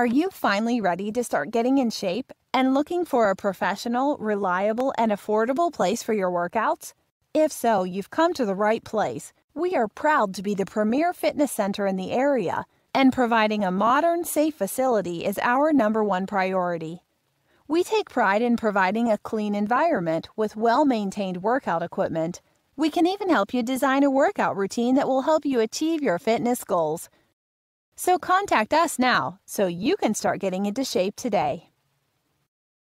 Are you finally ready to start getting in shape and looking for a professional, reliable, and affordable place for your workouts? If so, you've come to the right place. We are proud to be the premier fitness center in the area, and providing a modern, safe facility is our number one priority. We take pride in providing a clean environment with well maintained workout equipment. We can even help you design a workout routine that will help you achieve your fitness goals. So contact us now so you can start getting into shape today.